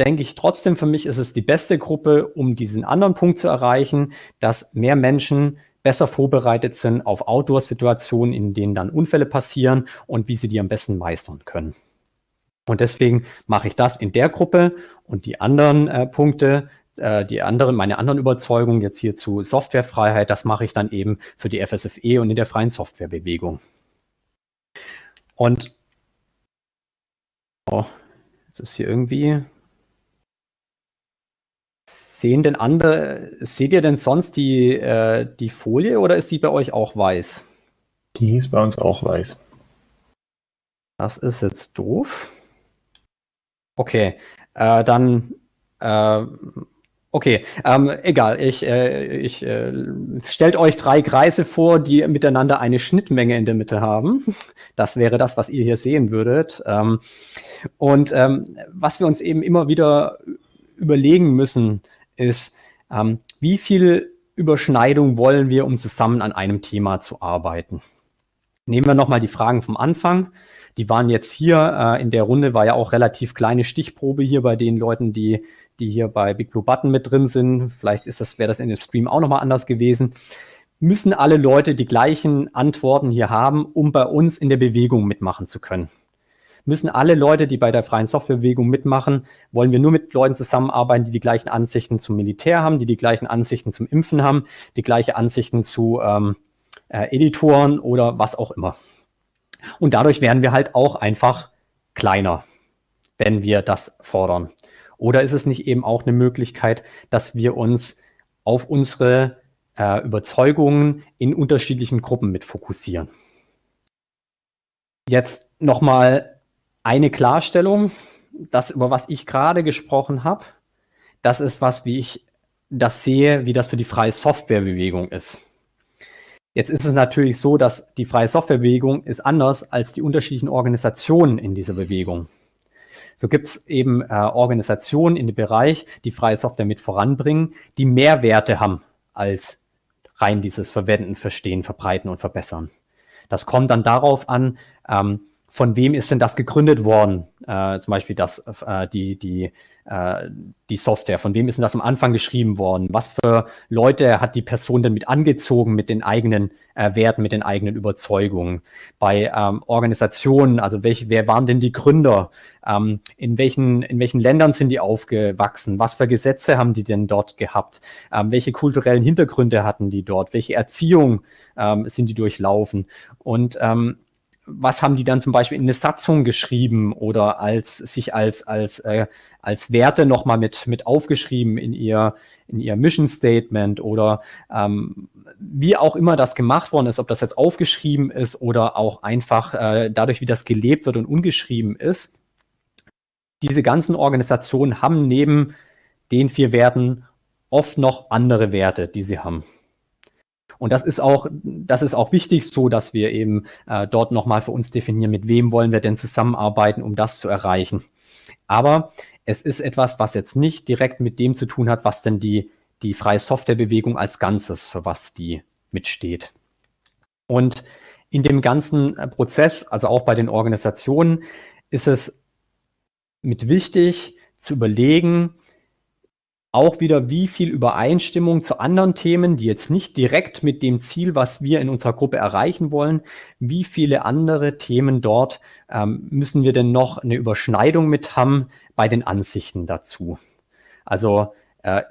S1: denke ich trotzdem, für mich ist es die beste Gruppe, um diesen anderen Punkt zu erreichen, dass mehr Menschen besser vorbereitet sind auf Outdoor-Situationen, in denen dann Unfälle passieren und wie sie die am besten meistern können. Und deswegen mache ich das in der Gruppe und die anderen äh, Punkte, äh, die anderen, meine anderen Überzeugungen jetzt hier zu Softwarefreiheit, das mache ich dann eben für die FSFE und in der freien Softwarebewegung. Und oh, jetzt ist hier irgendwie. Sehen denn andere, seht ihr denn sonst die, äh, die Folie oder ist die bei euch auch weiß? Die ist bei uns auch weiß. Das ist jetzt doof. Okay, äh, dann äh, Okay, ähm, egal. Ich, äh, ich äh, stellt euch drei Kreise vor, die miteinander eine Schnittmenge in der Mitte haben. Das wäre das, was ihr hier sehen würdet. Ähm, und ähm, was wir uns eben immer wieder überlegen müssen, ist, ähm, wie viel Überschneidung wollen wir, um zusammen an einem Thema zu arbeiten? Nehmen wir nochmal die Fragen vom Anfang. Die waren jetzt hier äh, in der Runde, war ja auch relativ kleine Stichprobe hier bei den Leuten, die die hier bei Big Blue Button mit drin sind. Vielleicht ist das, wäre das in dem Stream auch nochmal anders gewesen. Müssen alle Leute die gleichen Antworten hier haben, um bei uns in der Bewegung mitmachen zu können? Müssen alle Leute, die bei der freien Softwarebewegung mitmachen, wollen wir nur mit Leuten zusammenarbeiten, die die gleichen Ansichten zum Militär haben, die die gleichen Ansichten zum Impfen haben, die gleichen Ansichten zu ähm, äh, Editoren oder was auch immer. Und dadurch werden wir halt auch einfach kleiner, wenn wir das fordern. Oder ist es nicht eben auch eine Möglichkeit, dass wir uns auf unsere äh, Überzeugungen in unterschiedlichen Gruppen mit fokussieren? Jetzt nochmal eine Klarstellung. Das, über was ich gerade gesprochen habe, das ist was, wie ich das sehe, wie das für die freie Softwarebewegung ist. Jetzt ist es natürlich so, dass die freie Softwarebewegung ist anders als die unterschiedlichen Organisationen in dieser Bewegung. So gibt es eben äh, Organisationen in dem Bereich, die freie Software mit voranbringen, die mehr Werte haben als rein dieses Verwenden, Verstehen, Verbreiten und Verbessern. Das kommt dann darauf an, ähm, von wem ist denn das gegründet worden? äh, zum Beispiel das, äh, die, die, äh, die Software, von wem ist denn das am Anfang geschrieben worden? Was für Leute hat die Person denn mit angezogen, mit den eigenen äh, Werten, mit den eigenen Überzeugungen? Bei ähm, Organisationen, also welche, wer waren denn die Gründer? Ähm, in, welchen, in welchen Ländern sind die aufgewachsen? Was für Gesetze haben die denn dort gehabt? Ähm, welche kulturellen Hintergründe hatten die dort? Welche Erziehung ähm, sind die durchlaufen? Und ähm, was haben die dann zum Beispiel in eine Satzung geschrieben oder als sich als als äh, als Werte nochmal mit mit aufgeschrieben in ihr in ihr Mission Statement oder ähm, wie auch immer das gemacht worden ist, ob das jetzt aufgeschrieben ist oder auch einfach äh, dadurch, wie das gelebt wird und ungeschrieben ist. Diese ganzen Organisationen haben neben den vier Werten oft noch andere Werte, die sie haben. Und das ist auch, das ist auch wichtig, so dass wir eben äh, dort nochmal für uns definieren, mit wem wollen wir denn zusammenarbeiten, um das zu erreichen. Aber es ist etwas, was jetzt nicht direkt mit dem zu tun hat, was denn die, die freie Softwarebewegung als Ganzes, für was die mitsteht. Und in dem ganzen äh, Prozess, also auch bei den Organisationen, ist es mit wichtig zu überlegen, auch wieder, wie viel Übereinstimmung zu anderen Themen, die jetzt nicht direkt mit dem Ziel, was wir in unserer Gruppe erreichen wollen, wie viele andere Themen dort ähm, müssen wir denn noch eine Überschneidung mit haben bei den Ansichten dazu. Also äh,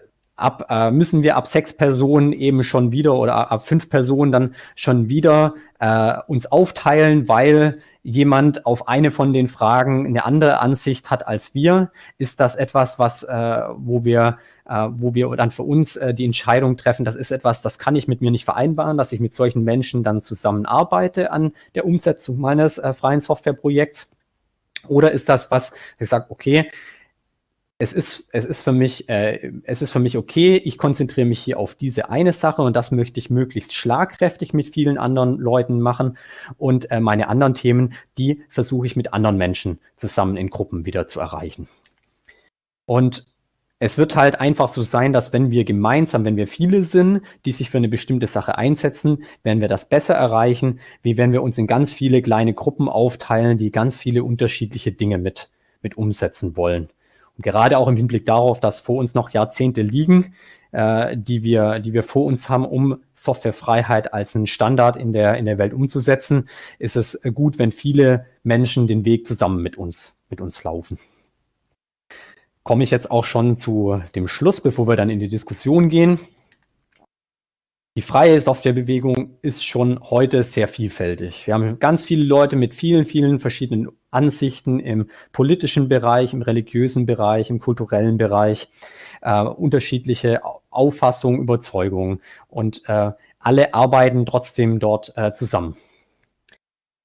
S1: ab äh, müssen wir ab sechs Personen eben schon wieder oder ab fünf Personen dann schon wieder äh, uns aufteilen, weil jemand auf eine von den Fragen eine andere Ansicht hat als wir? Ist das etwas, was äh, wo wir äh, wo wir dann für uns äh, die Entscheidung treffen, das ist etwas, das kann ich mit mir nicht vereinbaren, dass ich mit solchen Menschen dann zusammenarbeite an der Umsetzung meines äh, freien Softwareprojekts? Oder ist das was, ich sage, okay, es ist, es ist für mich, äh, es ist für mich okay, ich konzentriere mich hier auf diese eine Sache und das möchte ich möglichst schlagkräftig mit vielen anderen Leuten machen. Und äh, meine anderen Themen, die versuche ich mit anderen Menschen zusammen in Gruppen wieder zu erreichen. Und es wird halt einfach so sein, dass wenn wir gemeinsam, wenn wir viele sind, die sich für eine bestimmte Sache einsetzen, werden wir das besser erreichen, wie wenn wir uns in ganz viele kleine Gruppen aufteilen, die ganz viele unterschiedliche Dinge mit, mit umsetzen wollen. Und gerade auch im Hinblick darauf, dass vor uns noch Jahrzehnte liegen, äh, die, wir, die wir vor uns haben, um Softwarefreiheit als einen Standard in der, in der Welt umzusetzen, ist es gut, wenn viele Menschen den Weg zusammen mit uns, mit uns laufen komme ich jetzt auch schon zu dem Schluss, bevor wir dann in die Diskussion gehen die freie Softwarebewegung ist schon heute sehr vielfältig. Wir haben ganz viele Leute mit vielen, vielen verschiedenen Ansichten im politischen Bereich, im religiösen Bereich, im kulturellen Bereich, äh, unterschiedliche Auffassungen, Überzeugungen und äh, alle arbeiten trotzdem dort äh, zusammen.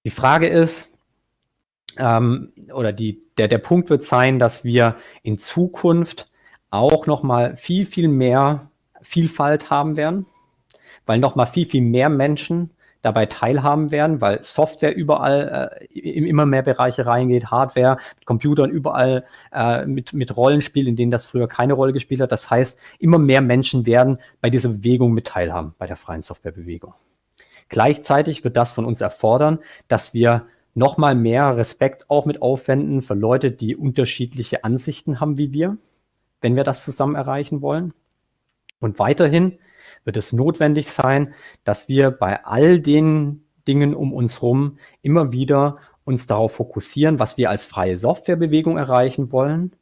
S1: Die Frage ist, ähm, oder die, der, der Punkt wird sein, dass wir in Zukunft auch nochmal viel, viel mehr Vielfalt haben werden weil nochmal viel, viel mehr Menschen dabei teilhaben werden, weil Software überall äh, in immer mehr Bereiche reingeht, Hardware, mit Computern überall, äh, mit, mit Rollenspiel, in denen das früher keine Rolle gespielt hat. Das heißt, immer mehr Menschen werden bei dieser Bewegung mit teilhaben, bei der freien Softwarebewegung. Gleichzeitig wird das von uns erfordern, dass wir nochmal mehr Respekt auch mit aufwenden für Leute, die unterschiedliche Ansichten haben wie wir, wenn wir das zusammen erreichen wollen. Und weiterhin wird es notwendig sein, dass wir bei all den Dingen um uns herum immer wieder uns darauf fokussieren, was wir als freie Softwarebewegung erreichen wollen,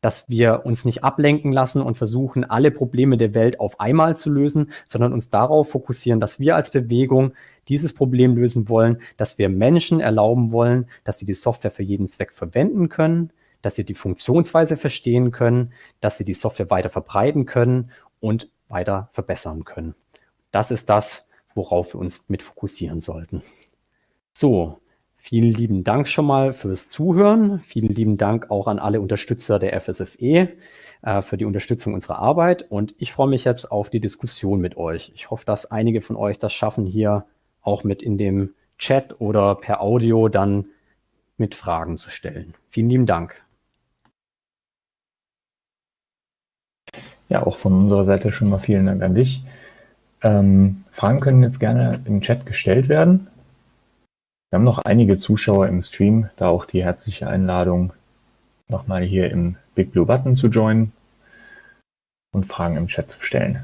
S1: dass wir uns nicht ablenken lassen und versuchen, alle Probleme der Welt auf einmal zu lösen, sondern uns darauf fokussieren, dass wir als Bewegung dieses Problem lösen wollen, dass wir Menschen erlauben wollen, dass sie die Software für jeden Zweck verwenden können, dass sie die Funktionsweise verstehen können, dass sie die Software weiter verbreiten können und weiter verbessern können. Das ist das, worauf wir uns mit fokussieren sollten. So, vielen lieben Dank schon mal fürs Zuhören. Vielen lieben Dank auch an alle Unterstützer der FSFE äh, für die Unterstützung unserer Arbeit. Und ich freue mich jetzt auf die Diskussion mit euch. Ich hoffe, dass einige von euch das schaffen, hier auch mit in dem Chat oder per Audio dann mit Fragen zu stellen. Vielen lieben Dank. ja, auch von unserer Seite schon mal vielen Dank an dich. Ähm, Fragen können jetzt gerne im Chat gestellt werden. Wir haben noch einige Zuschauer im Stream, da auch die herzliche Einladung, nochmal hier im Big Blue Button zu joinen und Fragen im Chat zu stellen.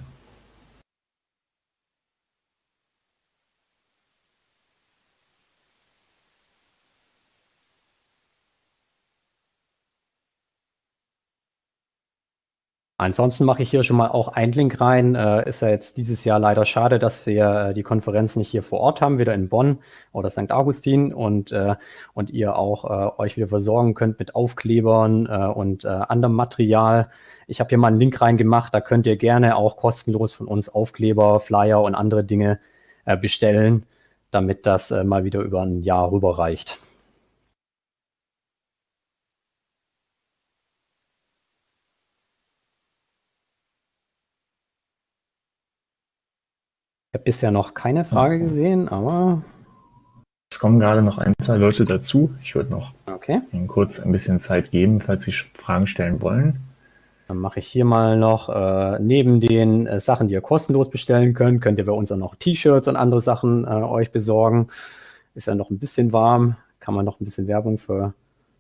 S1: Ansonsten mache ich hier schon mal auch einen Link rein. Äh, ist ja jetzt dieses Jahr leider schade, dass wir äh, die Konferenz nicht hier vor Ort haben, wieder in Bonn oder St. Augustin und, äh, und ihr auch äh, euch wieder versorgen könnt mit Aufklebern äh, und äh, anderem Material. Ich habe hier mal einen Link reingemacht, da könnt ihr gerne auch kostenlos von uns Aufkleber, Flyer und andere Dinge bestellen, damit das mal wieder über ein Jahr rüberreicht. Ich habe bisher noch keine Frage mhm. gesehen, aber. Es kommen gerade noch ein, zwei Leute dazu. Ich würde noch okay. Ihnen kurz ein bisschen Zeit geben, falls Sie Fragen stellen wollen. Dann mache ich hier mal noch, äh, neben den äh, Sachen, die ihr kostenlos bestellen könnt, könnt ihr bei uns auch noch T-Shirts und andere Sachen äh, euch besorgen. Ist ja noch ein bisschen warm, kann man noch ein bisschen Werbung für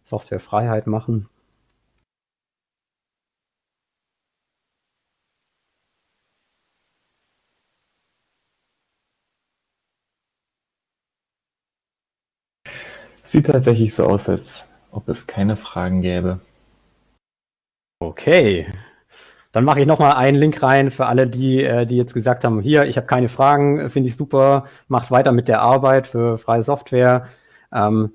S1: Softwarefreiheit machen. Sieht tatsächlich so aus, als ob es keine Fragen gäbe. Okay. Dann mache ich nochmal einen Link rein für alle, die, äh, die jetzt gesagt haben, hier, ich habe keine Fragen, finde ich super, macht weiter mit der Arbeit für freie Software. Ähm,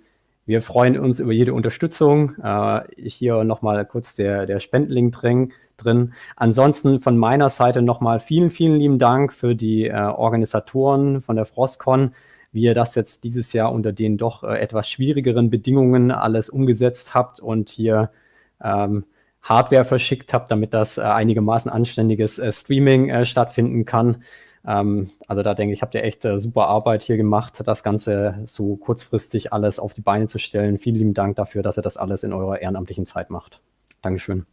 S1: wir freuen uns über jede Unterstützung. Äh, ich hier nochmal kurz der, der Spendlink drin, drin. Ansonsten von meiner Seite nochmal vielen, vielen lieben Dank für die äh, Organisatoren von der FrostCon wie ihr das jetzt dieses Jahr unter den doch äh, etwas schwierigeren Bedingungen alles umgesetzt habt und hier ähm, Hardware verschickt habt, damit das äh, einigermaßen anständiges äh, Streaming äh, stattfinden kann. Ähm, also da denke ich, habt ihr echt äh, super Arbeit hier gemacht, das Ganze so kurzfristig alles auf die Beine zu stellen. Vielen lieben Dank dafür, dass ihr das alles in eurer ehrenamtlichen Zeit macht. Dankeschön.